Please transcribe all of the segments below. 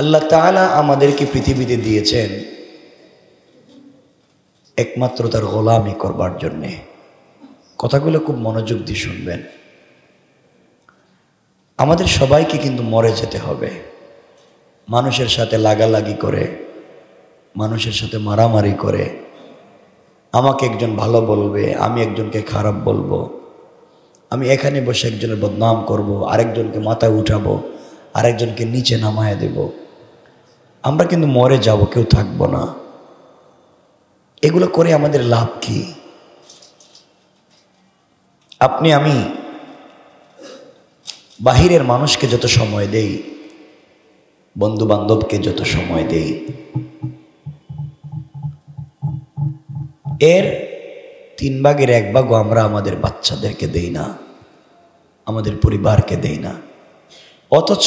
আল্লাহ তালা আমাদেরকে পৃথিবীতে দিয়েছেন একমাত্র তার গোলামি করবার জন্যে কথাগুলো খুব মনোযোগ দিয়ে শুনবেন আমাদের সবাইকে কিন্তু মরে যেতে হবে মানুষের সাথে লাগালাগি করে মানুষের সাথে মারামারি করে আমাকে একজন ভালো বলবে আমি একজনকে খারাপ বলবো আমি এখানে বসে একজনের বদনাম করব আরেকজনকে মাথায় উঠাবো আরেকজনকে নিচে নামায় দেবো আমরা কিন্তু মরে যাব কেউ থাকবো না এগুলো করে আমাদের লাভ কি আপনি আমি বাহিরের মানুষকে যত সময় দেই বন্ধু বান্ধবকে যত সময় দেই এর তিন ভাগের এক ভাগও আমরা আমাদের বাচ্চাদেরকে দেই না আমাদের পরিবারকে দেই না অথচ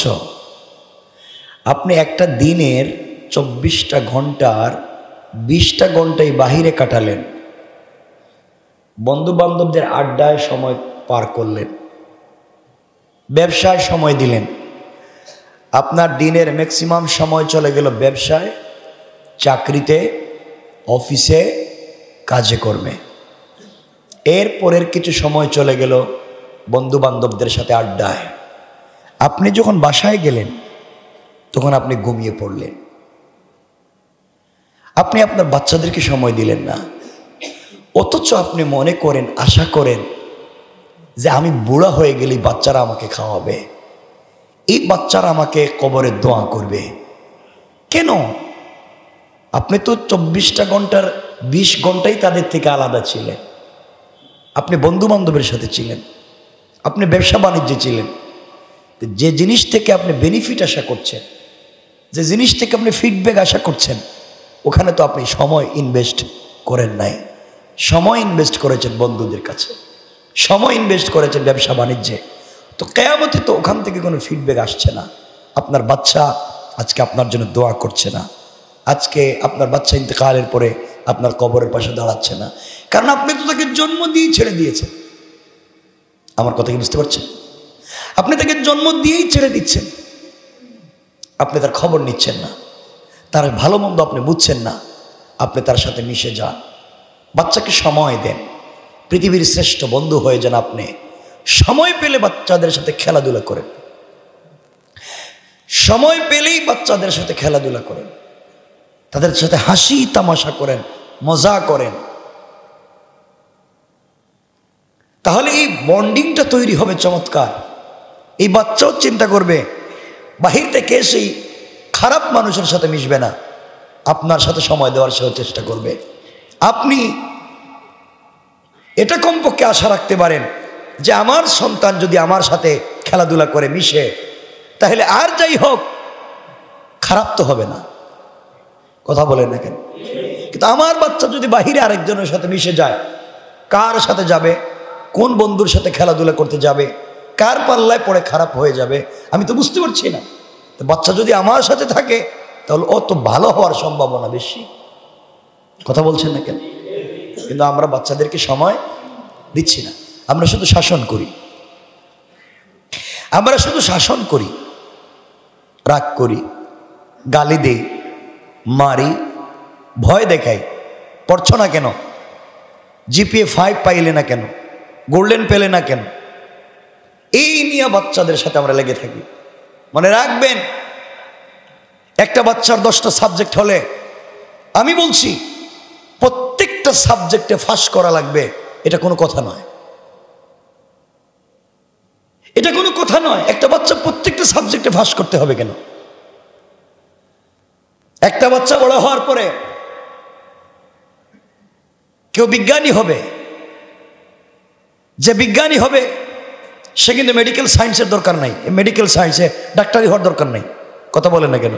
আপনি একটা দিনের চব্বিশটা ঘন্টার বিশটা ঘন্টাই বাহিরে কাটালেন বন্ধুবান্ধবদের আড্ডায় সময় পার করলেন ব্যবসায় সময় দিলেন আপনার দিনের ম্যাক্সিমাম সময় চলে গেল ব্যবসায় চাকরিতে অফিসে কাজে কর্মে এর পরের কিছু সময় চলে গেল বন্ধুবান্ধবদের সাথে আড্ডায় আপনি যখন বাসায় গেলেন তখন আপনি ঘুমিয়ে পড়লেন আপনি আপনার বাচ্চাদেরকে সময় দিলেন না অথচ আপনি মনে করেন আশা করেন যে আমি বুড়া হয়ে গেলে বাচ্চারা আমাকে খাওয়াবে এই বাচ্চারা আমাকে কবরে দোয়া করবে কেন আপনি তো চব্বিশটা ঘন্টার বিশ ঘন্টাই তাদের থেকে আলাদা ছিলেন আপনি বন্ধু বান্ধবের সাথে ছিলেন আপনি ব্যবসা বাণিজ্যে ছিলেন যে জিনিস থেকে আপনি বেনিফিট আশা করছেন যে জিনিস থেকে আপনি ফিডব্যাক আশা করছেন ওখানে তো আপনি সময় ইনভেস্ট করেন নাই সময় ইনভেস্ট করেছেন বন্ধুদের কাছে সময় ইনভেস্ট করেছেন ব্যবসা বাণিজ্যে তো কেয়ামতে তো ওখান থেকে কোনো ফিডব্যাক আসছে না আপনার বাচ্চা আজকে আপনার জন্য দোয়া করছে না আজকে আপনার বাচ্চা ইন্তকালের পরে আপনার কবরের পাশে দাঁড়াচ্ছে না কারণ আপনি তো তাকে জন্ম দিয়েই ছেড়ে দিয়েছেন আমার কথা কি বুঝতে পারছেন আপনি তাকে জন্ম দিয়েই ছেড়ে দিচ্ছেন আপনি তার খবর নিচ্ছেন না তার ভালো মন্দ আপনি বুঝছেন না আপনি তার সাথে মিশে যান বাচ্চাকে সময় দেন পৃথিবীর শ্রেষ্ঠ বন্ধু হয়ে যান আপনি সময় পেলে বাচ্চাদের সাথে খেলাধুলা করেন সময় পেলেই বাচ্চাদের সাথে খেলাধুলা করেন তাদের সাথে হাসি তামাশা করেন মজা করেন তাহলে এই বন্ডিংটা তৈরি হবে চমৎকার এই বাচ্চাও চিন্তা করবে বাহির থেকে সেই খারাপ মানুষের সাথে মিশবে না আপনার সাথে সময় দেওয়ার সেও চেষ্টা করবে আপনি এটা কমপক্ষে আশা রাখতে পারেন যে আমার সন্তান যদি আমার সাথে খেলাধুলা করে মিশে তাহলে আর যাই হোক খারাপ তো হবে না কথা বলেন না কেন কিন্তু আমার বাচ্চা যদি বাহিরে আরেকজনের সাথে মিশে যায় কার সাথে যাবে কোন বন্ধুর সাথে খেলাধুলা করতে যাবে কার পাল্লায় পড়ে খারাপ হয়ে যাবে আমি তো বুঝতে পারছি না তো বাচ্চা যদি আমার সাথে থাকে তাহলে অত ভালো হওয়ার সম্ভাবনা বেশি কথা বলছেন না কেন কিন্তু আমরা বাচ্চাদেরকে সময় দিচ্ছি না আমরা শুধু শাসন করি আমরা শুধু শাসন করি রাগ করি গালি দেই মারি ভয় দেখাই পড়ছ না কেন জিপিএ ফাইভ পাইলে না কেন গোল্ডেন পেলে না কেন এই নিয়ে বাচ্চাদের সাথে আমরা লেগে থাকি মনে রাখবেন একটা বাচ্চার দশটা সাবজেক্ট হলে আমি বলছি প্রত্যেকটা সাবজেক্টে ফাঁস করা লাগবে এটা কোনো কথা নয় এটা কোনো কথা নয় একটা বাচ্চা প্রত্যেকটা সাবজেক্টে ফাঁস করতে হবে কেন একটা বাচ্চা বড় হওয়ার পরে কেউ বিজ্ঞানী হবে যে বিজ্ঞানী হবে সে কিন্তু মেডিকেল সায়েন্সের দরকার নাই মেডিকেল সায়েন্সে ডাক্তারি হওয়ার দরকার নাই কথা বলে না কেন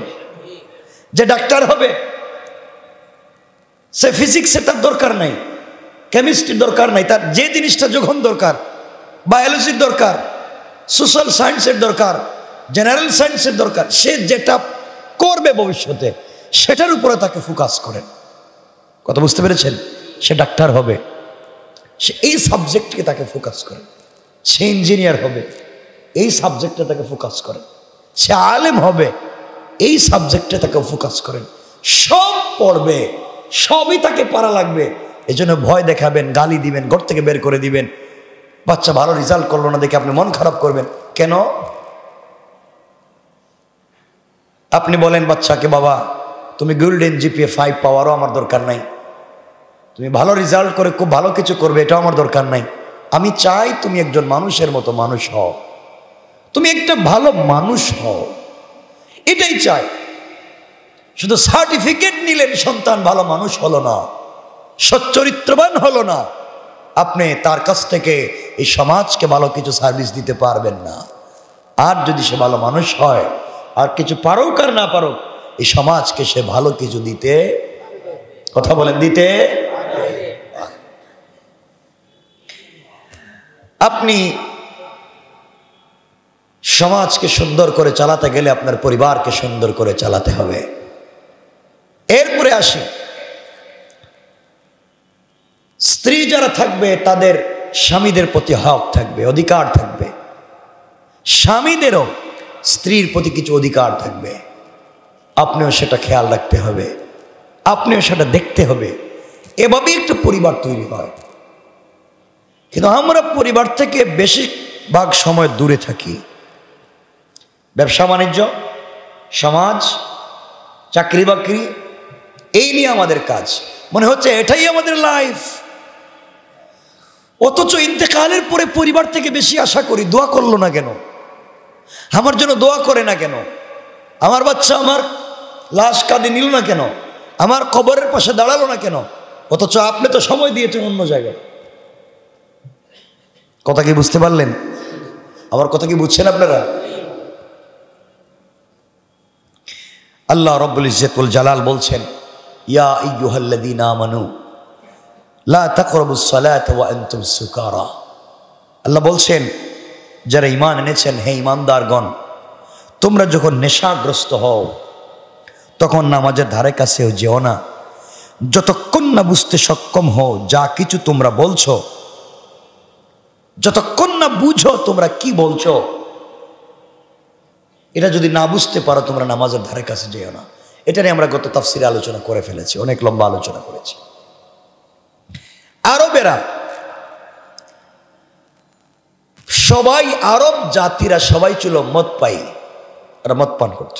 যে ডাক্তার হবে সে ফিজিক্সে তার দরকার নাই কেমিস্ট্রির দরকার নাই তার যে জিনিসটা যখন দরকার বায়োলজির দরকার সোশ্যাল সায়েন্সের দরকার জেনারেল সায়েন্সের দরকার সে যেটা করবে ভবিষ্যতে সেটার উপরে তাকে ফোকাস করেন কথা বুঝতে পেরেছেন সে ডাক্তার হবে সে এই সাবজেক্টকে তাকে ফোকাস করেন সে ইঞ্জিনিয়ার হবে এই সাবজেক্টে তাকে ফোকাস করেন সে আলেম হবে এই সাবজেক্টে তাকে ফোকাস করেন সব পড়বে সবই তাকে পারা লাগবে এজন্য ভয় দেখাবেন গালি দিবেন ঘর থেকে বের করে দিবেন বাচ্চা ভালো রেজাল্ট করলো না দেখে আপনি মন খারাপ করবেন কেন আপনি বলেন বাচ্চাকে বাবা তুমি গোল্ডেন জিপিএ ফাইভ পাওয়ারও আমার দরকার নাই তুমি ভালো রেজাল্ট করে খুব ভালো কিছু করবে এটাও আমার দরকার নাই আমি চাই তুমি একজন মানুষের মতো মানুষ হও তুমি একটা ভালো মানুষ হও এটাই চাই শুধু সার্টিফিকেট নিলেন সন্তান ভালো মানুষ হলো না সচ্চরিত্রবান হলো না আপনি তার কাছ থেকে এই সমাজকে ভালো কিছু সার্ভিস দিতে পারবেন না আর যদি সে ভালো মানুষ হয় আর কিছু পারুক আর না পারুক এই সমাজকে সে ভালো কিছু দিতে কথা বলেন দিতে আপনি সমাজকে সুন্দর করে চালাতে গেলে আপনার পরিবারকে সুন্দর করে চালাতে হবে এরপরে আসি স্ত্রী যারা থাকবে তাদের স্বামীদের প্রতি হক থাকবে অধিকার থাকবে স্বামীদেরও স্ত্রীর প্রতি কিছু অধিকার থাকবে আপনিও সেটা খেয়াল রাখতে হবে আপনিও সেটা দেখতে হবে এভাবেই একটা পরিবার তৈরি হয় কিন্তু আমরা পরিবার থেকে বেশিরভাগ সময় দূরে থাকি ব্যবসা বাণিজ্য সমাজ চাকরি বাকরি এই নিয়ে আমাদের কাজ মনে হচ্ছে এটাই আমাদের লাইফ অথচ ইন্তেকালের পরে পরিবার থেকে বেশি আশা করি দোয়া করলো না কেন আমার জন্য দোয়া করে না কেন আমার বাচ্চা আমার লাশ কাঁদে নিল না কেন আমার কবরের পাশে দাঁড়ালো না কেন অথচ আপনি তো সময় দিয়েছেন অন্য জায়গায় কথা কি বুঝতে পারলেন আমার কথা কি বুঝছেন আপনারা আল্লাহ রব্বুল ইজ্জতুল জালাল বলছেন ইয়া আইয়ুহাল্লাযীনা আমানু লা তাকরাবুস সালাত ওয়া আনতুম সুকারা আল্লাহ বলছেন যারা ঈমান এনেছেন হে ঈমানদারগণ তোমরা যখন নেশাগ্রস্ত হও তখন নামাজের ধারে কাছেও যেও না যতক্ষণ না বুঝতে সক্ষম হও যা কিছু তোমরা বলছো যতক্ষণ না বুঝো তোমরা কি বলছো এটা যদি না বুঝতে পারো তোমরা নামাজের ধারে কাছে যেও না এটা নিয়ে আমরা গত তাফসিরে আলোচনা করে ফেলেছি অনেক লম্বা আলোচনা করেছি আরবেরা সবাই আরব জাতিরা সবাই ছিল মদ পাই এরা মদ পান করত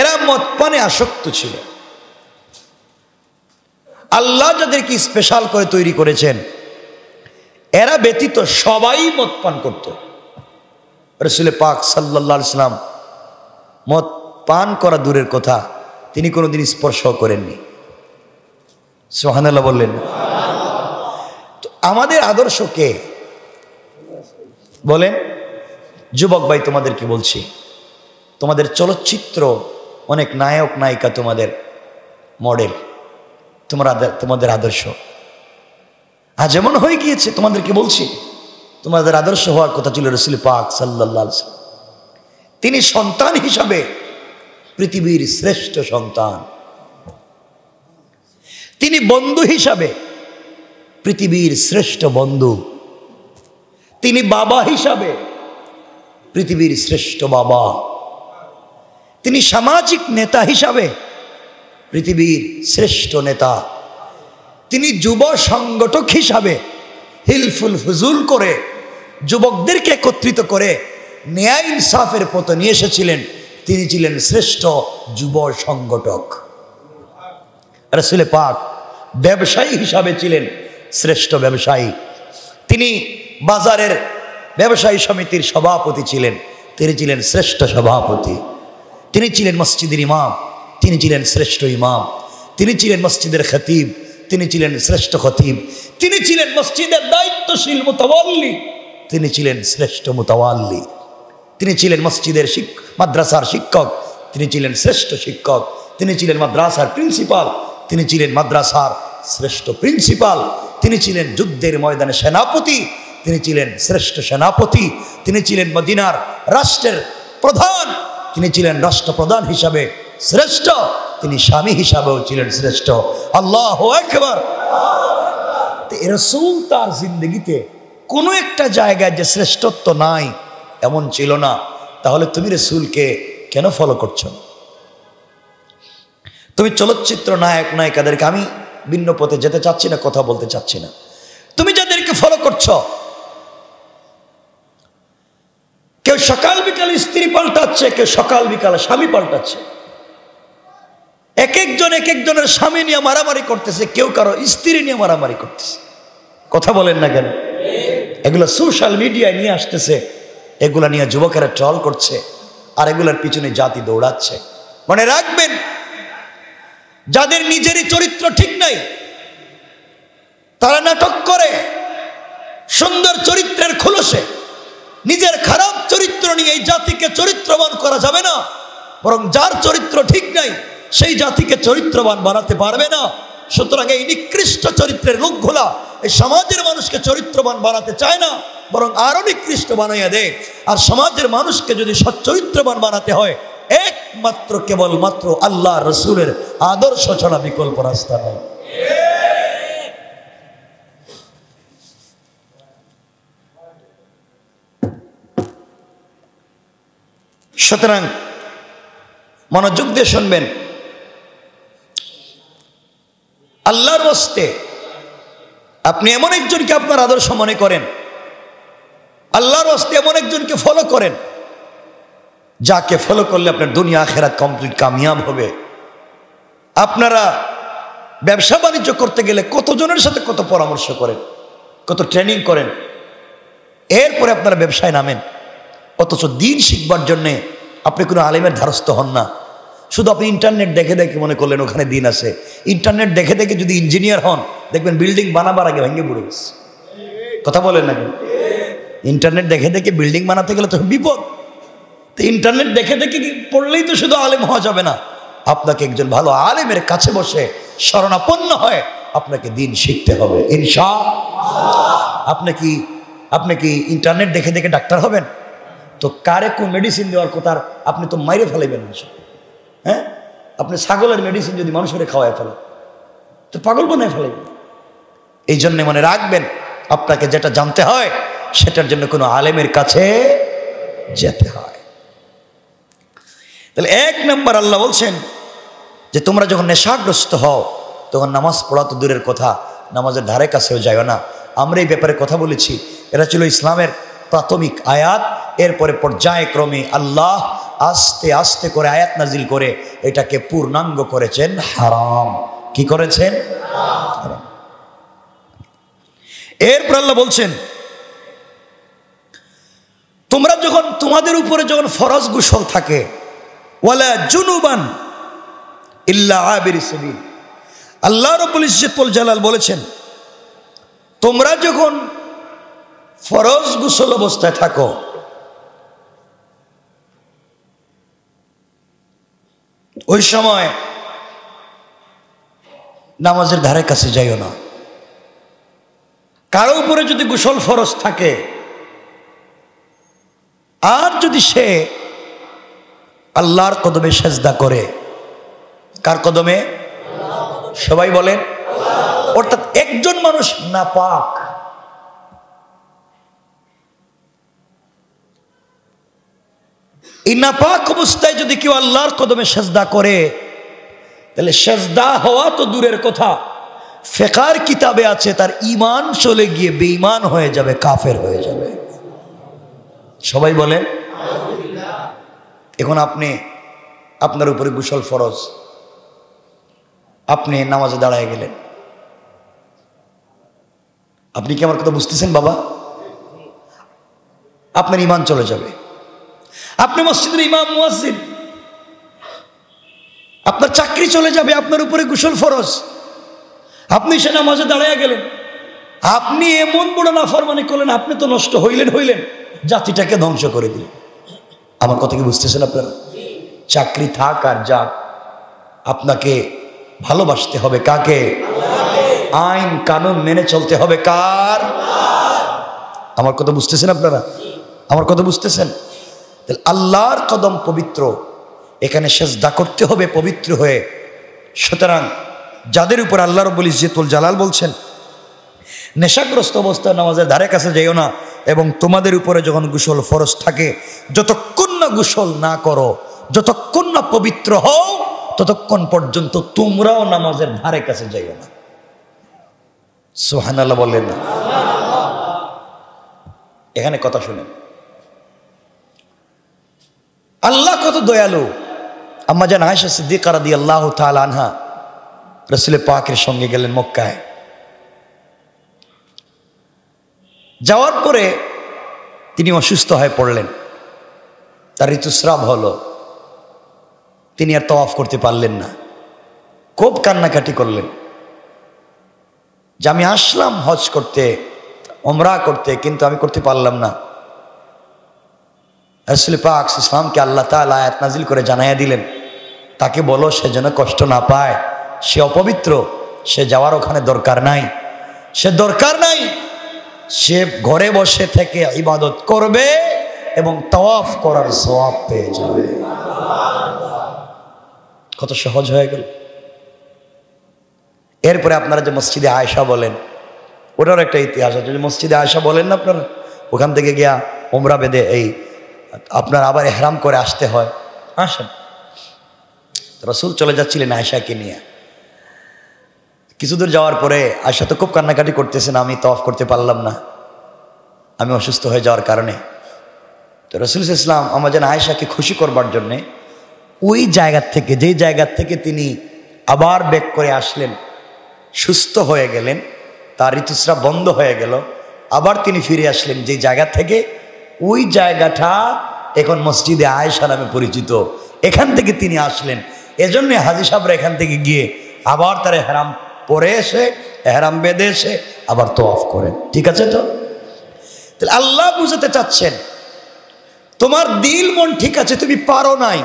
এরা মদ পানে আসক্ত ছিল আল্লাহ যাদেরকে স্পেশাল করে তৈরি করেছেন এরা ব্যতীত সবাই মদ পান করত রসুল পাক সাল্লা ইসলাম মদ পান করা দূরের কথা তিনি কোনোদিন স্পর্শ করেননি সোহানাল্লাহ বললেন তো আমাদের আদর্শ কে বলেন যুবক ভাই কি বলছি তোমাদের চলচ্চিত্র অনেক নায়ক নায়িকা তোমাদের মডেল তোমরা তোমাদের আদর্শ আজ এমন হয়ে গিয়েছে তোমাদেরকে বলছি তোমাদের আদর্শ হওয়ার কথা ছিল রসুল পাক সাল্লা তিনি সন্তান হিসাবে পৃথিবীর শ্রেষ্ঠ সন্তান তিনি বন্ধু হিসাবে পৃথিবীর শ্রেষ্ঠ বন্ধু তিনি বাবা হিসাবে পৃথিবীর শ্রেষ্ঠ বাবা তিনি সামাজিক নেতা হিসাবে পৃথিবীর শ্রেষ্ঠ নেতা তিনি যুব সংগঠক হিসাবে হিলফুল ফুজুল করে যুবকদেরকে একত্রিত করে ন্যায় ইনসাফের পথ নিয়ে এসেছিলেন তিনি ছিলেন শ্রেষ্ঠ যুব সংগঠক রসুলে পাক ব্যবসায়ী হিসাবে ছিলেন শ্রেষ্ঠ ব্যবসায়ী তিনি বাজারের ব্যবসায়ী সমিতির সভাপতি ছিলেন তিনি ছিলেন শ্রেষ্ঠ সভাপতি তিনি ছিলেন মসজিদের ইমাম তিনি ছিলেন শ্রেষ্ঠ ইমাম তিনি ছিলেন মসজিদের খতিব তিনি ছিলেন শ্রেষ্ঠ খতিব তিনি ছিলেন মসজিদের দায়িত্বশীল মোতাবাল্লি তিনি ছিলেন শ্রেষ্ঠ মোতাবাল্লি তিনি ছিলেন মসজিদের মাদ্রাসার শিক্ষক তিনি ছিলেন শ্রেষ্ঠ শিক্ষক তিনি ছিলেন মাদ্রাসার প্রিন্সিপাল তিনি ছিলেন মাদ্রাসার শ্রেষ্ঠ প্রিন্সিপাল তিনি ছিলেন যুদ্ধের ময়দানে সেনাপতি তিনি ছিলেন শ্রেষ্ঠ সেনাপতি তিনি ছিলেন মদিনার রাষ্ট্রের প্রধান তিনি ছিলেন রাষ্ট্রপ্রধান হিসাবে শ্রেষ্ঠ তিনি স্বামী হিসাবেও ছিলেন শ্রেষ্ঠ আল্লাহ একবার এরসুল তার জিন্দগিতে কোনো একটা জায়গায় যে শ্রেষ্ঠত্ব নাই এমন ছিল না তাহলে তুমি রসুলকে কেন ফলো করছ তুমি চলচ্চিত্র নায়ক নায়িকাদেরকে আমি ভিন্ন পথে যেতে চাচ্ছি না কথা বলতে চাচ্ছি না তুমি যাদেরকে ফলো করছো কেউ সকাল বিকাল স্ত্রী পাল্টাচ্ছে কেউ সকাল বিকালে স্বামী পাল্টাচ্ছে এক একজন এক একজনের স্বামী নিয়ে মারামারি করতেছে কেউ কারো স্ত্রী নিয়ে মারামারি করতেছে কথা বলেন না কেন এগুলো সোশ্যাল মিডিয়ায় নিয়ে আসতেছে এগুলা নিয়ে যুবকেরা ট্রল করছে আর এগুলার পিছনে জাতি দৌড়াচ্ছে মনে রাখবেন যাদের নিজেরই চরিত্র ঠিক নাই তারা নাটক করে সুন্দর চরিত্রের খুলসে নিজের খারাপ চরিত্র নিয়ে এই জাতিকে চরিত্রবান করা যাবে না বরং যার চরিত্র ঠিক নাই সেই জাতিকে চরিত্রবান বানাতে পারবে না সুতরাং এই নিকৃষ্ট চরিত্রের লোকগুলা এই সমাজের মানুষকে চরিত্রবান বানাতে চায় না বরং আরও নিকৃষ্ট বানাইয়া দেয় আর সমাজের মানুষকে যদি সচ্চরিত্রবান বানাতে হয় একমাত্র কেবলমাত্র আল্লাহ রসুলের আদর্শ ছাড়া বিকল্প রাস্তা নেই সুতরাং মনোযোগ দিয়ে শুনবেন আল্লাহর বস্তে আপনি এমন একজনকে আপনার আদর্শ মনে করেন আল্লাহর বস্তে এমন একজনকে ফলো করেন যাকে ফলো করলে আপনার দুনিয়া আখেরা কমপ্লিট কামিয়াব হবে আপনারা ব্যবসা বাণিজ্য করতে গেলে কতজনের সাথে কত পরামর্শ করেন কত ট্রেনিং করেন এরপরে আপনারা ব্যবসায় নামেন অথচ দিন শিখবার জন্যে আপনি কোনো আলেমের ধারস্থ হন না শুধু আপনি ইন্টারনেট দেখে দেখে মনে করলেন ওখানে দিন আছে ইন্টারনেট দেখে দেখে যদি ইঞ্জিনিয়ার হন দেখবেন বিল্ডিং বানাবার আগে ভেঙে পড়ে গেছে কথা বলেন না ইন্টারনেট দেখে দেখে বিল্ডিং বানাতে গেলে তো বিপদ তো ইন্টারনেট দেখে দেখে পড়লেই তো শুধু আলেম হওয়া যাবে না আপনাকে একজন ভালো আলেমের কাছে বসে শরণাপন্ন হয় আপনাকে দিন শিখতে হবে ইনশা আপনি কি আপনি কি ইন্টারনেট দেখে দেখে ডাক্তার হবেন তো কারে কোন মেডিসিন দেওয়ার কথা আপনি তো মাইরে ফেলাইবেন না হ্যাঁ আপনি ছাগলের মেডিসিন যদি মানুষের খাওয়ায় ফেলে তো পাগল বানায় ফেলে এই জন্যে মনে রাখবেন আপনাকে যেটা জানতে হয় সেটার জন্য কোনো আলেমের কাছে যেতে হয় তাহলে এক নম্বর আল্লাহ বলছেন যে তোমরা যখন নেশাগ্রস্ত হও তখন নামাজ পড়া তো দূরের কথা নামাজের ধারে কাছেও যায় না আমরা এই ব্যাপারে কথা বলেছি এটা ছিল ইসলামের প্রাথমিক আয়াত এরপরে পর্যায়ক্রমে আল্লাহ আস্তে আস্তে করে আয়াত নাজিল করে এটাকে পূর্ণাঙ্গ করেছেন হারাম কি করেছেন এরপর আল্লাহ বলছেন তোমরা যখন তোমাদের উপরে যখন ফরজ গুসল থাকে ওয়ালা জুনুবান ইল্লা আবির সবিল আল্লাহ রবুল জালাল বলেছেন তোমরা যখন ফরজ গুসল অবস্থায় থাকো ওই সময় নামাজের ধারে কাছে যাইও না কারো উপরে যদি গোসল ফরজ থাকে আর যদি সে আল্লাহর কদমে সেজদা করে কার কদমে সবাই বলেন অর্থাৎ একজন মানুষ না পাক এই নাপাক অবস্থায় যদি কেউ আল্লাহর কদমে সেজদা করে তাহলে সেজদা হওয়া তো দূরের কথা ফেকার কিতাবে আছে তার ইমান চলে গিয়ে বেঈমান হয়ে যাবে কাফের হয়ে যাবে সবাই বলেন এখন আপনি আপনার উপরে গুসল ফরজ আপনি নামাজে দাঁড়ায় গেলেন আপনি কি আমার কথা বুঝতেছেন বাবা আপনার ইমান চলে যাবে আপনি মসজিদের ইমাম মুয়াজ্জিন আপনার চাকরি চলে যাবে আপনার উপরে গুসল ফরজ আপনি সে নামাজে দাঁড়াইয়া গেলেন আপনি এমন বড় নাফরমানি করলেন আপনি তো নষ্ট হইলেন হইলেন জাতিটাকে ধ্বংস করে দিলেন আমার কথা কি বুঝতেছেন আপনারা চাকরি থাক আর যাক আপনাকে ভালোবাসতে হবে কাকে আইন কানুন মেনে চলতে হবে কার আমার কথা বুঝতেছেন আপনারা আমার কথা বুঝতেছেন তাহলে আল্লাহর কদম পবিত্র এখানে শেষ দা করতে হবে পবিত্র হয়ে সুতরাং যাদের উপর আল্লাহ রব্বুল ইজিতুল জালাল বলছেন নেশাগ্রস্ত অবস্থায় নামাজের ধারে কাছে যেও না এবং তোমাদের উপরে যখন গুসল ফরজ থাকে যতক্ষণ না গুসল না করো যতক্ষণ না পবিত্র হও ততক্ষণ পর্যন্ত তোমরাও নামাজের ধারে কাছে যাইও না সোহান আল্লাহ বলেন এখানে কথা শুনেন আল্লাহ কত দয়ালু আম্মা জান আয়সা সিদ্দিকা দিয়ে আল্লাহ তাল আনহা রসুলের পাকের সঙ্গে গেলেন মক্কায় যাওয়ার পরে তিনি অসুস্থ হয়ে পড়লেন তার ঋতুস্রাব হলো তিনি আর তওয়াফ করতে পারলেন না খুব কান্নাকাটি করলেন যে আমি আসলাম হজ করতে ওমরা করতে কিন্তু আমি করতে পারলাম না রসুল পাক ইসলামকে আল্লাহ তালা আয়াত নাজিল করে জানাইয়া দিলেন তাকে বলো সে যেন কষ্ট না পায় সে অপবিত্র সে যাওয়ার ওখানে দরকার নাই সে দরকার নাই সে ঘরে বসে থেকে ইবাদত করবে এবং তওয়াফ করার সবাব পেয়ে যাবে কত সহজ হয়ে গেল এরপরে আপনারা যে মসজিদে আয়সা বলেন ওটার একটা ইতিহাস আছে যে মসজিদে আয়সা বলেন না আপনারা ওখান থেকে গিয়া ওমরা বেঁধে এই আপনার আবার হেরাম করে আসতে হয় আসেন রসুল চলে যাচ্ছিলেন আয়সাকে নিয়ে কিছুদূর যাওয়ার পরে আয়সা তো খুব কান্নাকাটি করতেছেন আমি তফ করতে পারলাম না আমি অসুস্থ হয়ে যাওয়ার কারণে তো রসুল ইসলাম আমার যেন আয়সাকে খুশি করবার জন্যে ওই জায়গার থেকে যেই জায়গার থেকে তিনি আবার ব্যাক করে আসলেন সুস্থ হয়ে গেলেন তার ঋতুস্রাব বন্ধ হয়ে গেল আবার তিনি ফিরে আসলেন যে জায়গা থেকে ওই জায়গাটা এখন মসজিদে আয়েশা নামে পরিচিত এখান থেকে তিনি আসলেন এজন্য হাজি সাহেবরা এখান থেকে গিয়ে আবার তার হেরাম পরে এসে হেরাম বেঁধে এসে আবার তো অফ করেন ঠিক আছে তো তাহলে আল্লাহ বুঝাতে চাচ্ছেন তোমার দিল মন ঠিক আছে তুমি পারো নাই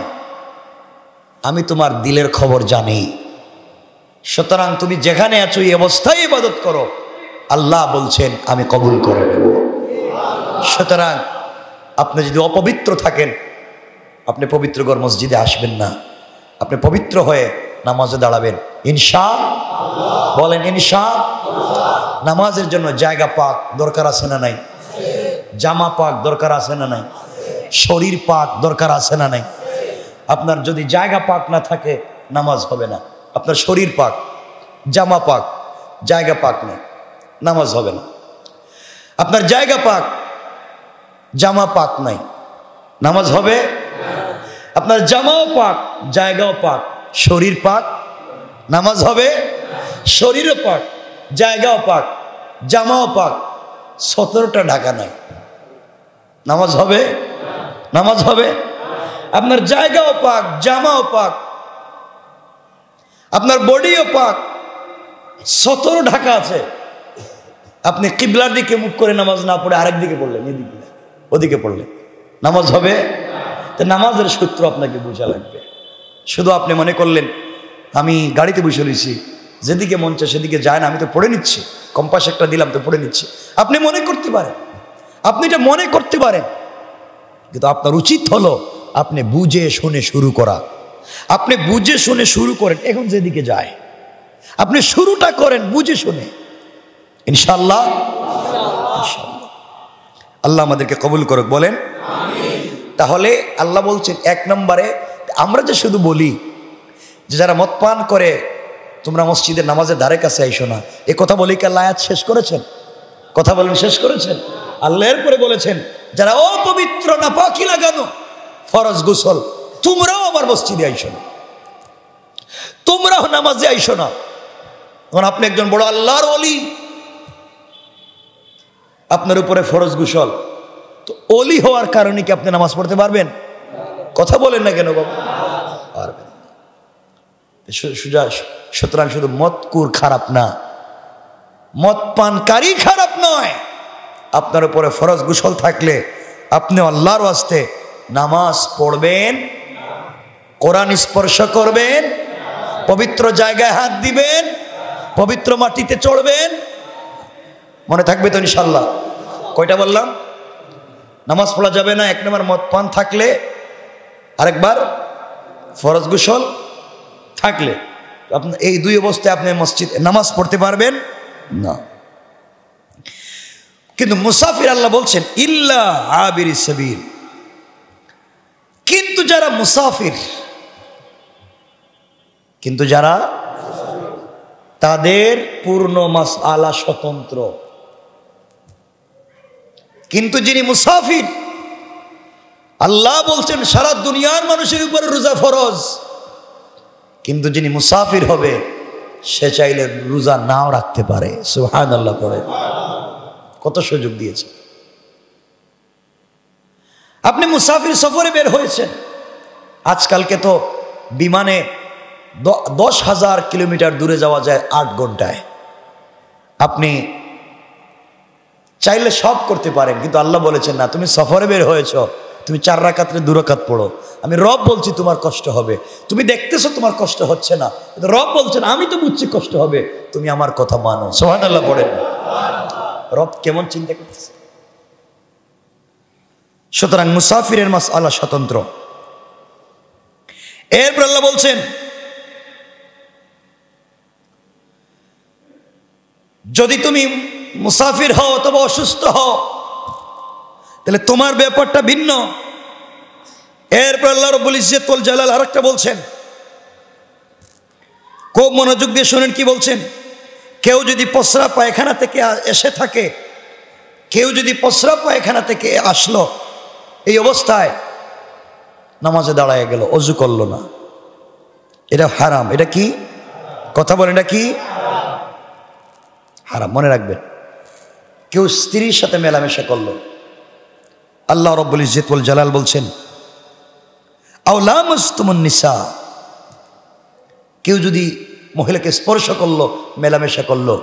আমি তোমার দিলের খবর জানি সুতরাং তুমি যেখানে আছো এই অবস্থায় ইবাদত করো আল্লাহ বলছেন আমি কবুল করে নেব সুতরাং আপনি যদি অপবিত্র থাকেন আপনি পবিত্র গড় মসজিদে আসবেন না আপনি পবিত্র হয়ে নামাজে দাঁড়াবেন ইনশা বলেন ইনশা নামাজের জন্য জায়গা পাক দরকার আছে না নাই জামা পাক দরকার আছে না নাই শরীর পাক দরকার আছে না নাই আপনার যদি জায়গা পাক না থাকে নামাজ হবে না আপনার শরীর পাক জামা পাক জায়গা পাক নেই নামাজ হবে না আপনার জায়গা পাক জামা পাক নাই নামাজ হবে আপনার জামাও পাক জায়গাও পাক শরীর পাক নামাজ হবে শরীরও পাক জায়গাও পাক জামাও পাক সতেরোটা ঢাকা নাই নামাজ হবে নামাজ হবে আপনার জায়গাও পাক জামাও পাক আপনার বডিও পাক সতেরো ঢাকা আছে আপনি কিবলার দিকে মুখ করে নামাজ না পড়ে আরেক দিকে পড়লেন এদিকে ওদিকে পড়লে নামাজ হবে তো নামাজের সূত্র আপনাকে বোঝা লাগবে শুধু আপনি মনে করলেন আমি গাড়িতে বসে রয়েছি যেদিকে মন চায় সেদিকে যায় না আমি তো পড়ে নিচ্ছি কম্পাস একটা দিলাম তো পড়ে নিচ্ছি আপনি মনে করতে পারেন আপনি এটা মনে করতে পারেন কিন্তু আপনার উচিত হলো আপনি বুঝে শুনে শুরু করা আপনি বুঝে শুনে শুরু করেন এখন যেদিকে যায় আপনি শুরুটা করেন বুঝে শুনে ইনশাল্লাহ ইনশাল্লাহ আল্লাহ আমাদেরকে কবুল করুক বলেন তাহলে আল্লাহ বলছেন এক নম্বরে আমরা যে শুধু বলি যে যারা মত পান করে তোমরা মসজিদের নামাজের ধারে কাছে আইসো না এ কথা বলি কি আল্লাহ শেষ করেছেন কথা বলেন শেষ করেছেন আল্লাহ এরপরে বলেছেন যারা অপবিত্র না পাখি লাগানো ফরজ গুসল তোমরাও আমার মসজিদে আইসো না তোমরাও নামাজে আইসো না এখন আপনি একজন বড় আল্লাহর অলি আপনার উপরে ফরজ গুসল তো অলি হওয়ার কারণে কি আপনি নামাজ পড়তে পারবেন কথা বলেন না কেন বাবা পারবেন সুজা সুতরাং শুধু মতকুর খারাপ না মদ পানকারী খারাপ নয় আপনার উপরে ফরজ গুসল থাকলে আপনি আল্লাহর আসতে নামাজ পড়বেন কোরআন স্পর্শ করবেন পবিত্র জায়গায় হাত দিবেন পবিত্র মাটিতে চড়বেন মনে থাকবে তো ইনশাল্লাহ কয়টা বললাম নামাজ পড়া যাবে না এক নম্বর মদ পান থাকলে আরেকবার ফরজ গুসল থাকলে আপনার এই দুই অবস্থায় আপনি মসজিদ নামাজ পড়তে পারবেন না কিন্তু মুসাফির আল্লাহ বলছেন ইল্লা আবির সাবির কিন্তু যারা মুসাফির কিন্তু যারা তাদের পূর্ণ মাস আলা স্বতন্ত্র কিন্তু যিনি মুসাফির আল্লাহ বলছেন সারা দুনিয়ার মানুষের উপরে রোজা ফরজ কিন্তু যিনি মুসাফির হবে সে চাইলে রোজা নাও রাখতে পারে সুহান আল্লাহ করে কত সুযোগ দিয়েছে আপনি মুসাফির সফরে বের হয়েছেন আজকালকে তো বিমানে দশ হাজার কিলোমিটার দূরে যাওয়া যায় আট ঘন্টায় আপনি চাইলে সব করতে পারেন কিন্তু আল্লাহ বলেছেন না তুমি সফরে বের হয়েছ তুমি চার দু দুরাকাত পড়ো আমি রব বলছি তোমার কষ্ট হবে তুমি দেখতেছো তোমার কষ্ট হচ্ছে না কিন্তু রব বলছেন আমি তো বুঝছি কষ্ট হবে তুমি আমার কথা মানো সোহান আল্লাহ পড়েন রব কেমন চিন্তা করতেছে সুতরাং মুসাফিরের মাস আল্লাহ স্বতন্ত্র এরপর আল্লাহ বলছেন যদি তুমি মুসাফির হও অথবা অসুস্থ হও তাহলে তোমার ব্যাপারটা ভিন্ন এরপর আল্লাহ রব্বুল ইজ্জতুল জালাল আরেকটা বলছেন খুব মনোযোগ দিয়ে শোনেন কি বলছেন কেউ যদি পসরা পায়খানা থেকে এসে থাকে কেউ যদি পসরা পায়খানা থেকে আসলো এই অবস্থায় নামাজে দাঁড়ায় গেল অজু করলো না এটা হারাম এটা কি কথা বলেন এটা কি হারাম মনে রাখবেন কেউ স্ত্রীর সাথে মেলামেশা করলো আল্লাহ রব্বুল ইজেতুল জালাল বলছেন নিসা কেউ যদি মহিলাকে স্পর্শ করলো মেলামেশা করলো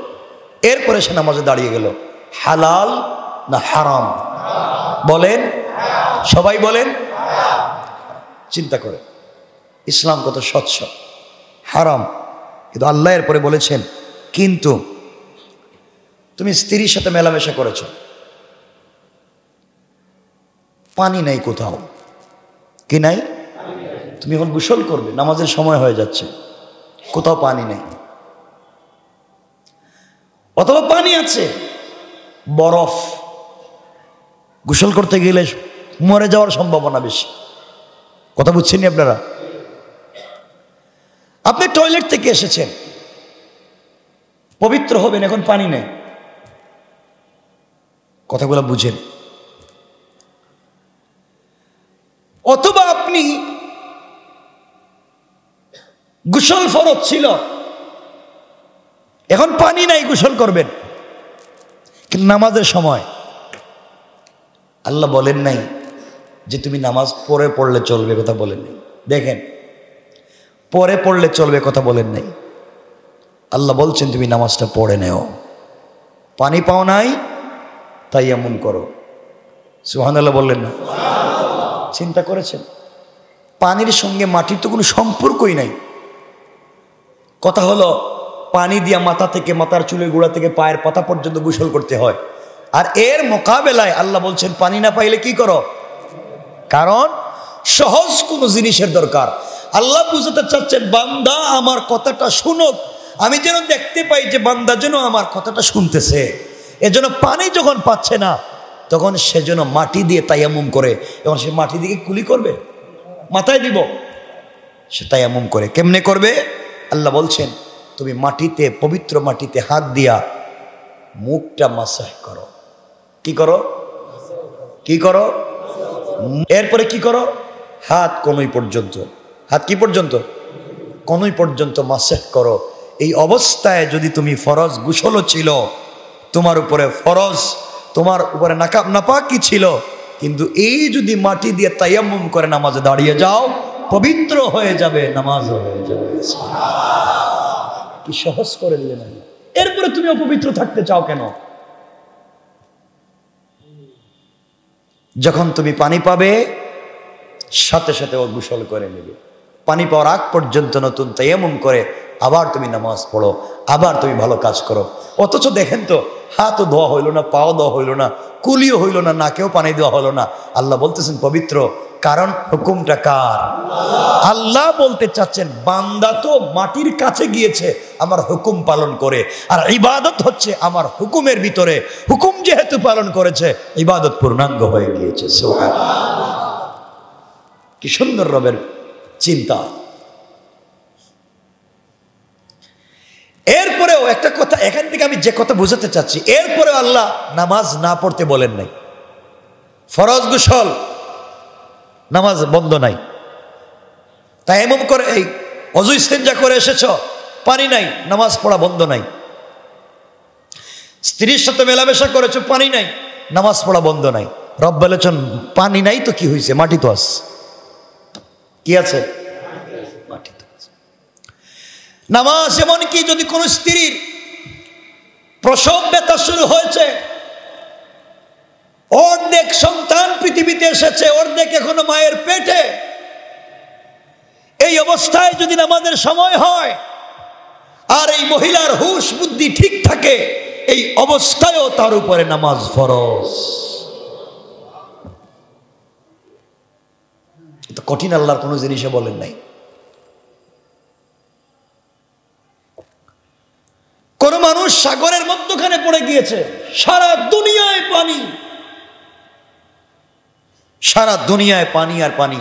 এরপরে সে নামাজে দাঁড়িয়ে গেল হালাল না হারাম বলেন সবাই বলেন চিন্তা করে ইসলাম কত স্বচ্ছ হারাম কিন্তু আল্লাহ এরপরে বলেছেন কিন্তু তুমি স্ত্রীর সাথে মেলামেশা করেছ পানি নাই কোথাও কি নাই তুমি এখন গোসল করবে নামাজের সময় হয়ে যাচ্ছে কোথাও পানি নেই অথবা পানি আছে বরফ গোসল করতে গেলে মরে যাওয়ার সম্ভাবনা বেশি কথা বুঝছেন আপনারা আপনি টয়লেট থেকে এসেছেন পবিত্র হবেন এখন পানি নেই কথাগুলো বুঝেন অথবা আপনি গুসল ফরত ছিল এখন পানি নাই গুসল করবেন নামাজের সময় আল্লাহ বলেন নাই যে তুমি নামাজ পরে পড়লে চলবে কথা বলেন নাই দেখেন পরে পড়লে চলবে কথা বলেন নাই আল্লাহ বলছেন তুমি নামাজটা পড়ে নেও পানি পাও নাই তাই এমন করো সুহানাল্লাহ বললেন না চিন্তা করেছেন পানির সঙ্গে মাটির তো কোনো সম্পর্কই নাই কথা হলো পানি দিয়া মাথা থেকে মাথার চুলের গোড়া থেকে পায়ের পাতা পর্যন্ত গোসল করতে হয় আর এর মোকাবেলায় আল্লাহ বলছেন পানি না পাইলে কি করো কারণ সহজ কোনো জিনিসের দরকার আল্লাহ বুঝাতে চাচ্ছেন বান্দা আমার কথাটা শুনুক আমি যেন দেখতে পাই যে বান্দা যেন আমার কথাটা শুনতেছে এজন্য পানি যখন পাচ্ছে না তখন সেজন্য মাটি দিয়ে তাইয়ামুম করে এবং সে মাটি দিয়ে কুলি করবে মাথায় দিব সে তাইয়ামুম করে কেমনে করবে আল্লাহ বলছেন তুমি মাটিতে পবিত্র মাটিতে হাত দিয়া মুখটা মাসাহ করো কি করো কি করো এরপরে কি করো হাত কনুই পর্যন্ত হাত কি পর্যন্ত কনই পর্যন্ত মাসাহ করো এই অবস্থায় যদি তুমি ফরজ গুছলো ছিল তোমার উপরে ফরজ তোমার উপরে নাকাব কি ছিল কিন্তু এই যদি মাটি দিয়ে তাইয়াম্মুম করে নামাজে দাঁড়িয়ে যাও পবিত্র হয়ে যাবে নামাজ হয়ে যাবে কি সহজ করে দিলেন এরপরে তুমি অপবিত্র থাকতে চাও কেন যখন তুমি পানি পাবে সাথে সাথে ও গোসল করে নেবে পানি পাওয়ার আগ পর্যন্ত নতুন তাইয়ামুম করে আবার তুমি নামাজ পড়ো আবার তুমি ভালো কাজ করো অথচ দেখেন তো হাতও ধোয়া হইল না পাও দেওয়া হইল না কুলিও হইল না নাকেও পানি দেওয়া হলো না আল্লাহ বলতেছেন পবিত্র কারণ হুকুমটা কার আল্লাহ বলতে চাচ্ছেন বান্দা তো মাটির কাছে গিয়েছে আমার হুকুম পালন করে আর ইবাদত হচ্ছে আমার হুকুমের ভিতরে হুকুম যেহেতু পালন করেছে ইবাদত পূর্ণাঙ্গ হয়ে গিয়েছে কি সুন্দর রবের চিন্তা এরপরেও একটা কথা এখান থেকে আমি যে কথা বুঝাতে চাচ্ছি এরপরেও আল্লাহ নামাজ না পড়তে বলেন নাই ফরজ গুসল নামাজ বন্ধ নাই তাই এমন করে এই অজু যা করে এসেছ পানি নাই নামাজ পড়া বন্ধ নাই স্ত্রীর সাথে মেলামেশা করেছো পানি নাই নামাজ পড়া বন্ধ নাই রব বলেছেন পানি নাই তো কি হয়েছে মাটি তো আস কি আছে নামাজ এমনকি যদি কোন স্ত্রীর প্রসব ব্যথা শুরু হয়েছে অর্ধেক সন্তান পৃথিবীতে এসেছে অর্ধেক এখনো মায়ের পেটে এই অবস্থায় যদি আমাদের সময় হয় আর এই মহিলার হুশ বুদ্ধি ঠিক থাকে এই অবস্থায়ও তার উপরে নামাজ ফরস কঠিন আল্লাহর কোনো জিনিসে বলেন নাই মানুষ সাগরের মধ্যখানে পড়ে গিয়েছে সারা দুনিয়ায় পানি সারা দুনিয়ায় পানি আর পানি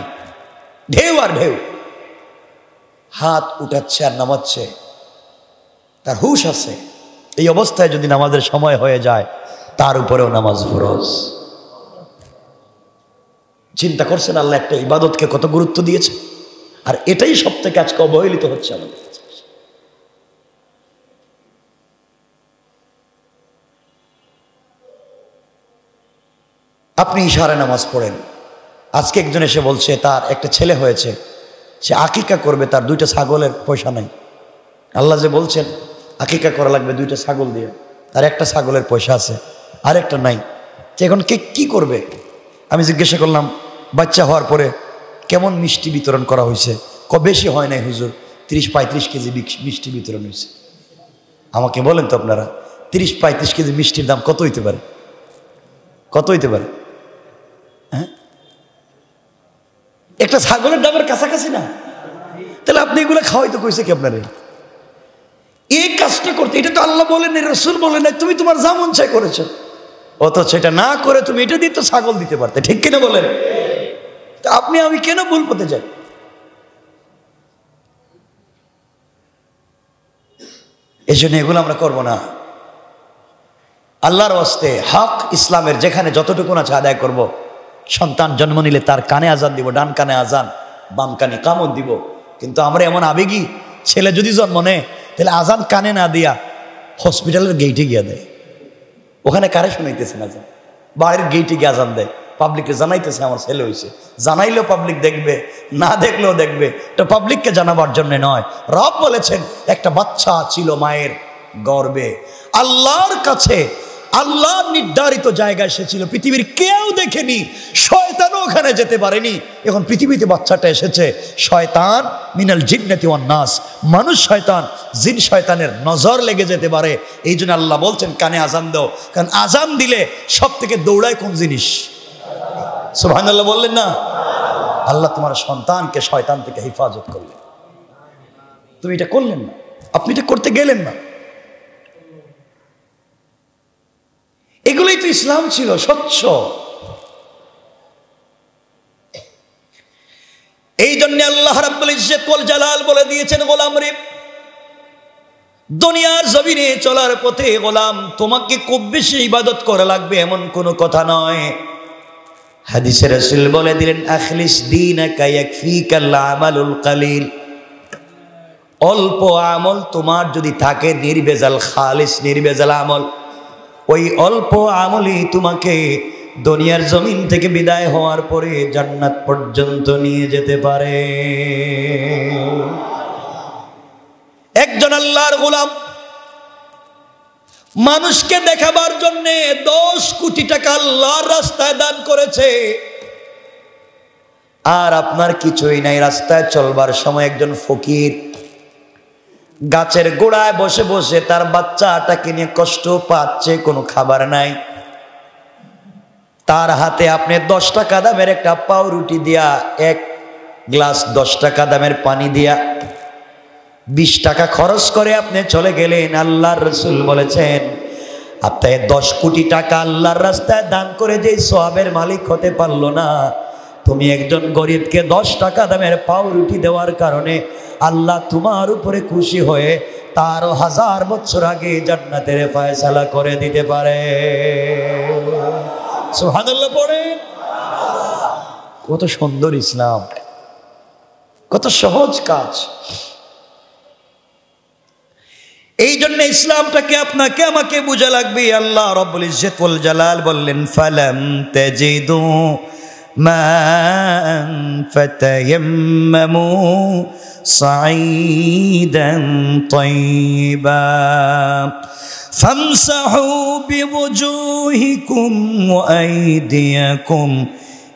ঢেউ আর ঢেউ হাত উঠাচ্ছে আর নামাচ্ছে তার হুশ আছে এই অবস্থায় যদি নামাজের সময় হয়ে যায় তার উপরেও নামাজ ফরজ চিন্তা করছেন আল্লাহ একটা ইবাদতকে কত গুরুত্ব দিয়েছে আর এটাই সব থেকে আজকে অবহেলিত হচ্ছে আমাদের আপনি ইশারা নামাজ পড়েন আজকে একজন এসে বলছে তার একটা ছেলে হয়েছে সে আকিকা করবে তার দুইটা ছাগলের পয়সা নাই আল্লাহ যে বলছেন আকিকা করা লাগবে দুইটা ছাগল দিয়ে তার একটা ছাগলের পয়সা আছে আর একটা নাই যে এখন কে কী করবে আমি জিজ্ঞাসা করলাম বাচ্চা হওয়ার পরে কেমন মিষ্টি বিতরণ করা হয়েছে ক বেশি হয় নাই হুজুর তিরিশ পঁয়ত্রিশ কেজি মিষ্টি বিতরণ হয়েছে আমাকে বলেন তো আপনারা তিরিশ পঁয়ত্রিশ কেজি মিষ্টির দাম কত হইতে পারে কত হইতে পারে হ্যাঁ একটা ছাগলের দামের কাছাকাছি না তাহলে আপনি এগুলো খাওয়াই তো কইছে কি আপনার এই কাজটা করতে এটা তো আল্লাহ বলেন রসুল বলেন তুমি তোমার জামন চাই করেছো অথচ এটা না করে তুমি এটা দিয়ে তো ছাগল দিতে পারতে ঠিক কিনা বলেন তা আপনি আমি কেন ভুল পেতে চাই এই জন্য এগুলো আমরা করব না আল্লাহর অস্তে হক ইসলামের যেখানে যতটুকু আছে আদায় করবো সন্তান জন্ম নিলে তার কানে আজান দিব ডান কানে আজান বাম কানে কামড় দিব কিন্তু আমরা এমন আবেগী ছেলে যদি জন্ম নেয় তাহলে আজান কানে না দিয়া হসপিটালের গেইটে গিয়া দেয় ওখানে কারে শুনাইতেছেন আজান বাড়ির গেইটে গিয়ে আজান দেয় পাবলিককে জানাইতেছে আমার ছেলে হয়েছে জানাইলেও পাবলিক দেখবে না দেখলেও দেখবে এটা পাবলিককে জানাবার জন্য নয় রব বলেছেন একটা বাচ্চা ছিল মায়ের গর্বে আল্লাহর কাছে আল্লাহ নির্ধারিত জায়গায় এসেছিল পৃথিবীর কেউ দেখেনি শয়তানও ওখানে যেতে পারেনি এখন পৃথিবীতে বাচ্চাটা এসেছে শয়তান মিনাল জিন্নতি নাস মানুষ শয়তান জিন শয়তানের নজর লেগে যেতে পারে এই জন্য আল্লাহ বলছেন কানে আজান দাও কারণ আজান দিলে সব থেকে দৌড়ায় কোন জিনিস সোহান আল্লাহ বললেন না আল্লাহ তোমার সন্তানকে শয়তান থেকে হেফাজত করলেন তুমি এটা করলেন না আপনি এটা করতে গেলেন না এগুলোই তো ইসলাম ছিল স্বচ্ছ এই জন্য আল্লাহ রাব্বুল জালাল বলে দিয়েছেন গোলাম রে দুনিয়ার জমিনে চলার পথে গোলাম তোমাকে খুব বেশি ইবাদত করা লাগবে এমন কোনো কথা নয় হাদিসের রাসূল বলে দিলেন আখলিস দীনাকা ইয়াকফিকাল আমালুল কালিল অল্প আমল তোমার যদি থাকে নির্বেজাল খালিস নির্বেজাল আমল ওই অল্প আমলি তোমাকে দুনিয়ার জমিন থেকে বিদায় হওয়ার পরে জান্নাত পর্যন্ত নিয়ে যেতে পারে একজন আল্লাহর গোলাম মানুষকে দেখাবার জন্য দশ কোটি টাকা আল্লাহর রাস্তায় দান করেছে আর আপনার কিছুই নাই রাস্তায় চলবার সময় একজন ফকির গাছের গোড়ায় বসে বসে তার বাচ্চাটাকে নিয়ে কষ্ট পাচ্ছে কোনো খাবার নাই তার হাতে আপনি দশ টাকা দামের একটা পাউরুটি দিয়া এক গ্লাস দশ টাকা দামের পানি দিয়া বিশ টাকা খরচ করে আপনি চলে গেলেন আল্লাহর রসুল বলেছেন আপনার দশ কোটি টাকা আল্লাহর রাস্তায় দান করে যে সবের মালিক হতে পারলো না তুমি একজন গরিবকে দশ টাকা দামের পাও রুটি দেওয়ার কারণে আল্লাহ তোমার উপরে খুশি হয়ে তারও হাজার বছর আগে জান্নাতের ফায়সালা করে দিতে পারে কত সুন্দর ইসলাম কত সহজ কাজ এই জন্য ইসলামটাকে আপনাকে আমাকে বুঝা লাগবে আল্লাহ রব্বুল ইজ্জতুল জালাল বললেন ফালাম তাজিদু ماء فتيمموا صعيدا طيبا فامسحوا بوجوهكم وايديكم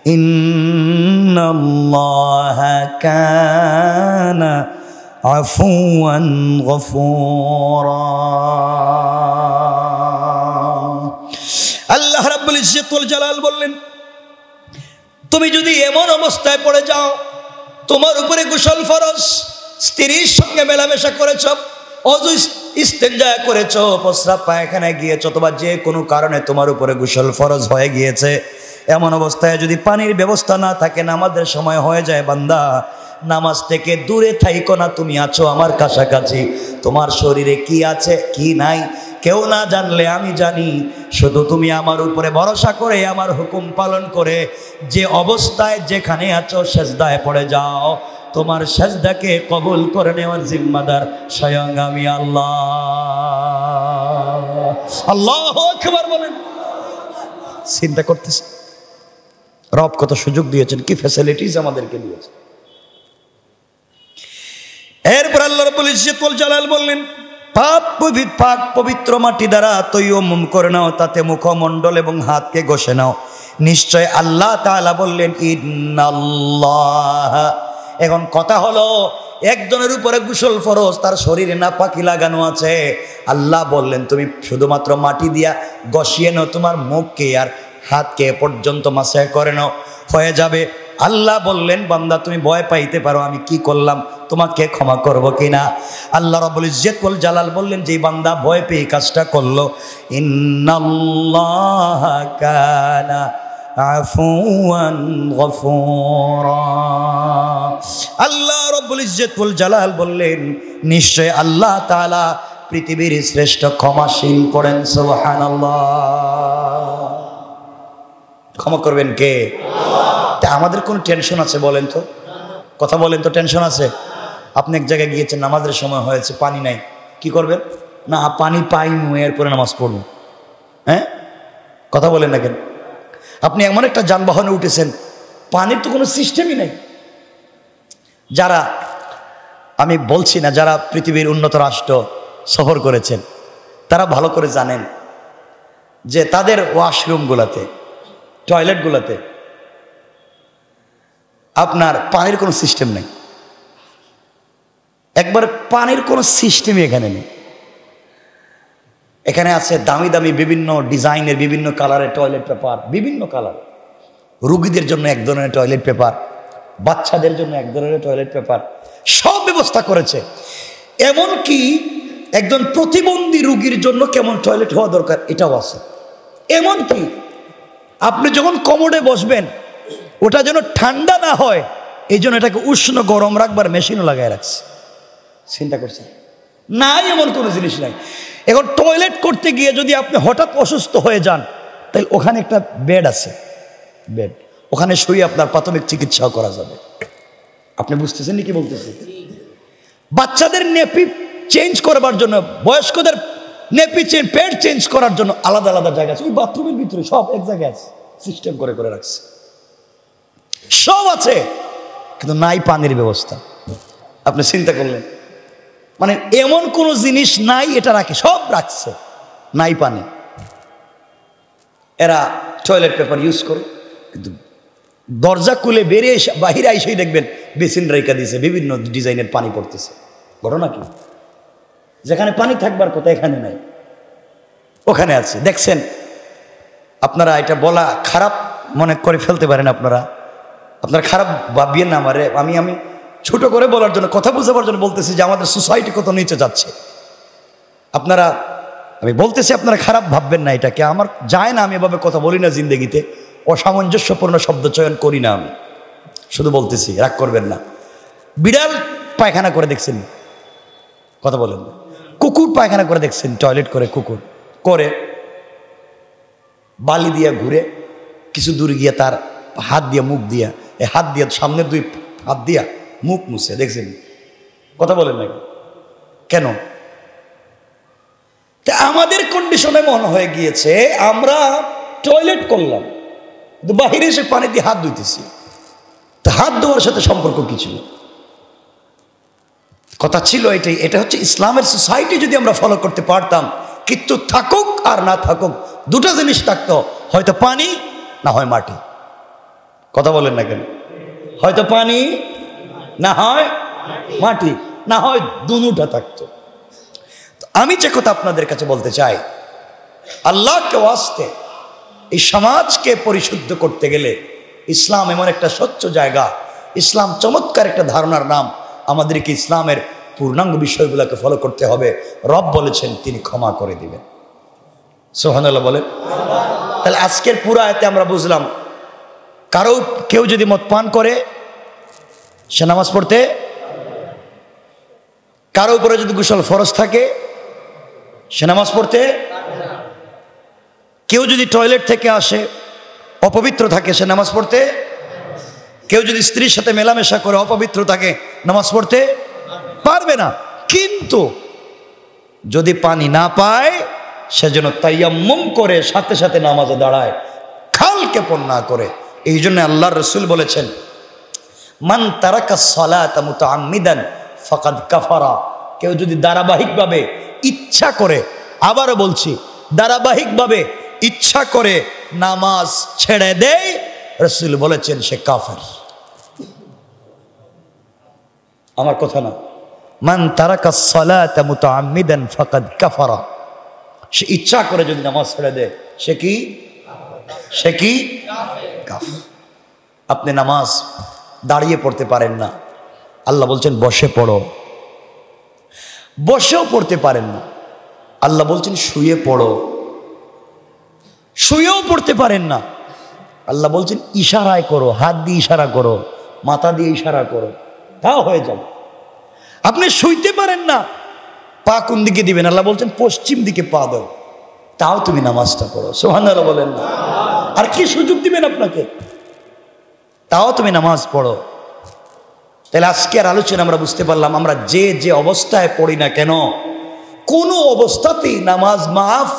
ان الله كان عفوا غفورا الله رب العزه والجلال বললেন তুমি যদি এমন অবস্থায় পড়ে যাও তোমার উপরে কুশল ফরজ স্ত্রীর সঙ্গে মেলামেশা করেছ অজু ইস্তেঞ্জা করেছ প্রস্রাব পায়খানায় গিয়েছ অথবা যে কোনো কারণে তোমার উপরে গোসল ফরজ হয়ে গিয়েছে এমন অবস্থায় যদি পানির ব্যবস্থা না থাকে না আমাদের সময় হয়ে যায় বান্দা নামাজ থেকে দূরে থাইকো না তুমি আছো আমার কাছাকাছি তোমার শরীরে কি আছে কি নাই কেউ না জানলে আমি জানি শুধু তুমি আমার উপরে ভরসা করে আমার হুকুম পালন করে যে অবস্থায় যেখানে আছো সেজদায় পড়ে যাও তোমার সেজদাকে কবুল করে নেওয়ার জিম্মাদার স্বয়ং আমি আল্লাহ আল্লাহ একবার বলেন চিন্তা করতেছে রব কত সুযোগ দিয়েছেন কি ফ্যাসিলিটিস আমাদেরকে দিয়েছে এরপর আল্লাহ রব্বুল ইজ্জতুল জালাল বললেন পাপ পাক পবিত্র মাটি দ্বারা মুম করে নাও তাতে মুখমণ্ডল এবং হাতকে ঘষে নাও নিশ্চয় আল্লাহ তাআলা বললেন ইন্নাল্লাহ এখন কথা হলো একজনের উপরে গুসল ফরজ তার শরীরে না পাখি লাগানো আছে আল্লাহ বললেন তুমি শুধুমাত্র মাটি দিয়া গসিয়ে নাও তোমার মুখকে আর হাতকে পর্যন্ত মাসায় করে নাও হয়ে যাবে আল্লাহ বললেন বান্দা তুমি ভয় পাইতে পারো আমি কি করলাম তোমাকে ক্ষমা করব কিনা আল্লাহ ইজ্জত ইজ্জেতুল জালাল বললেন যে বান্দা ভয় পেয়ে কাজটা করলো ইন্নাল্লাহ কানা আফুয়ান গফুরা আল্লাহ রব্বুল ইজ্জতুল জালাল বললেন নিশ্চয় আল্লাহ তাআলা পৃথিবীর শ্রেষ্ঠ ক্ষমাশীল করেন সুবহানাল্লাহ ক্ষমা করবেন কে তা আমাদের কোনো টেনশন আছে বলেন তো কথা বলেন তো টেনশন আছে আপনি এক জায়গায় গিয়েছেন নামাজের সময় হয়েছে পানি নাই কি করবেন না পানি পাই নু এরপরে নামাজ পড়ব হ্যাঁ কথা বলেন না কেন আপনি এমন একটা যানবাহনে উঠেছেন পানির তো কোনো সিস্টেমই নাই যারা আমি বলছি না যারা পৃথিবীর উন্নত রাষ্ট্র সফর করেছেন তারা ভালো করে জানেন যে তাদের ওয়াশরুমগুলোতে টয়লেটগুলোতে আপনার পানির কোনো সিস্টেম নেই একবার পানির কোনো সিস্টেমই এখানে নেই এখানে আছে দামি দামি বিভিন্ন ডিজাইনের বিভিন্ন কালারের টয়লেট পেপার বিভিন্ন কালার রুগীদের জন্য এক ধরনের টয়লেট পেপার বাচ্চাদের জন্য এক ধরনের টয়লেট পেপার সব ব্যবস্থা করেছে এমন কি একজন প্রতিবন্ধী রুগীর জন্য কেমন টয়লেট হওয়া দরকার এটাও আছে এমন কি আপনি যখন কমোডে বসবেন ওটা যেন ঠান্ডা না হয় এই জন্য এটাকে উষ্ণ গরম রাখবার মেশিনও লাগায় রাখছে চিন্তা করছেন নাই এমন কোনো জিনিস নাই এখন টয়লেট করতে গিয়ে যদি আপনি হঠাৎ অসুস্থ হয়ে যান তাহলে ওখানে একটা বেড আছে বেড ওখানে শুয়ে আপনার প্রাথমিক চিকিৎসাও করা যাবে আপনি বুঝতেছেন কি বলতেছেন বাচ্চাদের নেপি চেঞ্জ করবার জন্য বয়স্কদের নেপি চেঞ্জ পেট চেঞ্জ করার জন্য আলাদা আলাদা জায়গা আছে ওই বাথরুমের ভিতরে সব এক জায়গায় আছে সিস্টেম করে করে রাখছে সব আছে কিন্তু নাই পানির ব্যবস্থা আপনি চিন্তা করলেন মানে এমন কোনো জিনিস নাই এটা রাখে সব রাখছে নাই পানি এরা টয়লেট পেপার ইউজ করে কিন্তু দরজা খুলে বেরিয়ে বাহিরে এসেই দেখবেন বেসিন রেখা দিয়েছে বিভিন্ন ডিজাইনের পানি পড়তেছে ঘটনা কি যেখানে পানি থাকবার কথা এখানে নাই ওখানে আছে দেখছেন আপনারা এটা বলা খারাপ মনে করে ফেলতে পারেন আপনারা আপনারা খারাপ ভাবিয়েন না আমারে আমি আমি ছোট করে বলার জন্য কথা বোঝাবার জন্য বলতেছি যে আমাদের সোসাইটি কত নিচে যাচ্ছে আপনারা আমি বলতেছি আপনারা খারাপ ভাববেন না এটাকে আমার যায় না আমি এভাবে কথা বলি না জিন্দগিতে অসামঞ্জস্যপূর্ণ শব্দ চয়ন করি না আমি শুধু বলতেছি রাগ করবেন না বিড়াল পায়খানা করে দেখছেন কথা বলেন কুকুর পায়খানা করে দেখছেন টয়লেট করে কুকুর করে বালি দিয়ে ঘুরে কিছু দূর গিয়ে তার হাত দিয়ে মুখ দিয়া এ হাত দিয়ে সামনে দুই হাত দিয়া মুখ মুছে দেখছেন কথা বলেন নাকি কেন আমাদের কন্ডিশনে মন হয়ে গিয়েছে আমরা টয়লেট করলাম বাহিরে এসে পানি দিয়ে হাত ধুইতেছি তা হাত ধোয়ার সাথে সম্পর্ক কি ছিল কথা ছিল এটাই এটা হচ্ছে ইসলামের সোসাইটি যদি আমরা ফলো করতে পারতাম কিন্তু থাকুক আর না থাকুক দুটো জিনিস থাকতো হয়তো পানি না হয় মাটি কথা বলেন না কেন হয়তো পানি না হয় মাটি না হয় দুনুটা থাকতো আমি যে কথা আপনাদের কাছে বলতে চাই আল্লাহকে আসতে এই সমাজকে পরিশুদ্ধ করতে গেলে ইসলাম এমন একটা স্বচ্ছ জায়গা ইসলাম চমৎকার একটা ধারণার নাম আমাদেরকে ইসলামের পূর্ণাঙ্গ বিষয়গুলোকে ফলো করতে হবে রব বলেছেন তিনি ক্ষমা করে দিবেন সোহানুল্লাহ বলেন তাহলে আজকের পুরা এতে আমরা বুঝলাম কারো কেউ যদি মত পান করে সে নামাজ পড়তে কারো উপরে যদি গুসল ফরজ থাকে সে নামাজ পড়তে কেউ যদি টয়লেট থেকে আসে অপবিত্র থাকে সে নামাজ পড়তে কেউ যদি স্ত্রীর সাথে মেলামেশা করে অপবিত্র থাকে নামাজ পড়তে পারবে না কিন্তু যদি পানি না পায় সে যেন তাইয়াম্মুম করে সাথে সাথে নামাজে দাঁড়ায় খালকে পণ না করে এই জন্য আল্লাহর রসুল বলেছেন মান তারাকা সলাতা মতো আমিদান ফকাদ কাফারা কেউ যদি ধারাবাহিকভাবে ইচ্ছা করে আবারও বলছি ধারাবাহিকভাবে ইচ্ছা করে নামাজ ছেড়ে দেয় রসুল বলেছেন সে কাফের আমার কথা না মান তারাকা সলাতা মতো আমিদান ফকাদ কাফারা সে ইচ্ছা করে যদি নামাজ ছেড়ে দেয় সে কি সে কি আপনি নামাজ দাঁড়িয়ে পড়তে পারেন না আল্লাহ বলছেন বসে পড়ো বসেও পড়তে পারেন না আল্লাহ বলছেন শুয়ে পড়ো শুয়েও পড়তে পারেন না আল্লাহ বলছেন ইশারায় করো হাত দিয়ে ইশারা করো মাথা দিয়ে ইশারা করো তাও হয়ে যাবে আপনি শুইতে পারেন না পা কোন দিকে দিবেন আল্লাহ বলছেন পশ্চিম দিকে পা দাও তাও তুমি নামাজটা পড়ো সোহানারা বলেন না আর কি সুযোগ দিবেন আপনাকে তাও তুমি নামাজ পড়ো তাহলে আজকে আর আলোচনা আমরা বুঝতে পারলাম আমরা যে যে অবস্থায় পড়ি না কেন কোনো অবস্থাতেই নামাজ মাফ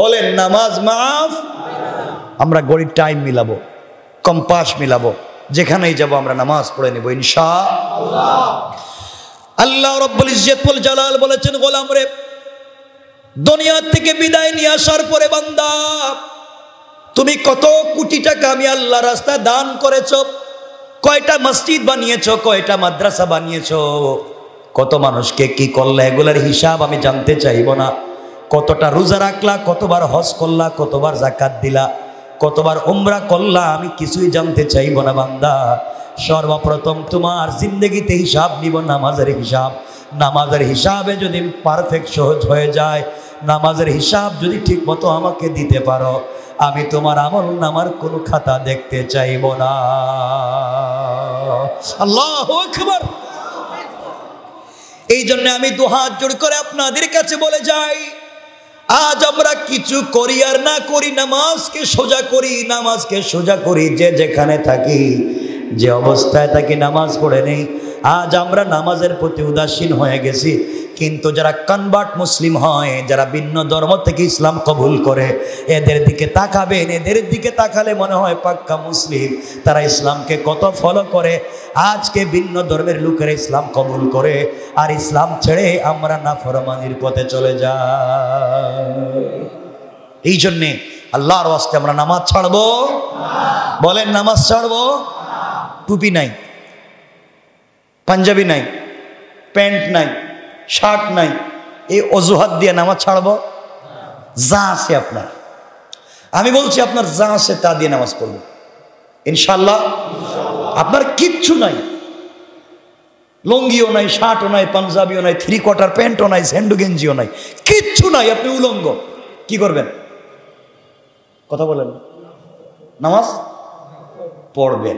বলেন নামাজ মাফ আমরা গড়ির টাইম মিলাবো কম্পাস মিলাবো যেখানেই যাব আমরা নামাজ পড়ে নেব ইনশা আল্লাহ রব্বুল ইজ্জতুল জালাল বলেছেন গোলাম রে দুনিয়ার থেকে বিদায় নিয়ে আসার পরে বান্দা তুমি কত কোটি টাকা আমি আল্লাহ রাস্তা দান করেছ কয়টা মসজিদ বানিয়েছ কয়টা মাদ্রাসা বানিয়েছ কত মানুষকে কি করলে এগুলার হিসাব আমি জানতে চাইব না কতটা রোজা রাখলা কতবার হজ করলা কতবার জাকাত দিলা কতবার ওমরা করলা আমি কিছুই জানতে চাইব না বান্দা সর্বপ্রথম তোমার জিন্দগিতে হিসাব নিব নামাজের হিসাব নামাজের হিসাবে যদি পারফেক্ট সহজ হয়ে যায় নামাজের হিসাব যদি ঠিক মতো আমাকে দিতে পারো আমি তোমার আমল নামার কোনো খাতা দেখতে চাইব না আল্লাহ এই জন্য আমি দু হাত জোর করে আপনাদের কাছে বলে যাই আজ আমরা কিছু করি আর না করি নামাজকে সোজা করি নামাজকে সোজা করি যে যেখানে থাকি যে অবস্থায় থাকি নামাজ পড়ে নেই আজ আমরা নামাজের প্রতি উদাসীন হয়ে গেছি কিন্তু যারা কনভার্ট মুসলিম হয় যারা ভিন্ন ধর্ম থেকে ইসলাম কবুল করে এদের দিকে তাকাবেন এদের দিকে তাকালে মনে হয় পাক্কা মুসলিম তারা ইসলামকে কত ফলো করে আজকে ভিন্ন ধর্মের লোকেরা ইসলাম কবুল করে আর ইসলাম ছেড়ে আমরা না ফরমানির পথে চলে যা এই জন্যে আল্লাহর আসতে আমরা নামাজ ছাড়বো বলেন নামাজ ছাড়বো টুপি নাই পাঞ্জাবি নাই প্যান্ট নাই শার্ট নাই এই অজুহাত দিয়ে নামাজ ছাড়বো যা আছে আপনার আমি বলছি আপনার যা আছে তা দিয়ে নামাজ পড়ব ইনশাল্লাহ আপনার কিচ্ছু নাই লঙ্গিও নাই শার্টও নাই পাঞ্জাবিও নাই থ্রি কোয়ার্টার প্যান্টও নাই স্যান্ডু গেঞ্জিও নাই কিচ্ছু নাই আপনি উলঙ্গ কি করবেন কথা বলেন নামাজ পড়বেন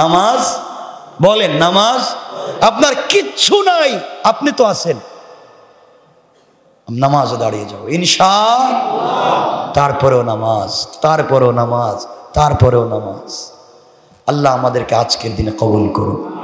নামাজ বলেন নামাজ আপনার কিচ্ছু নাই আপনি তো আছেন নামাজ দাঁড়িয়ে যাও ইনশা তারপরেও নামাজ তারপরেও নামাজ তারপরেও নামাজ আল্লাহ আমাদেরকে আজকের দিনে কবুল করুন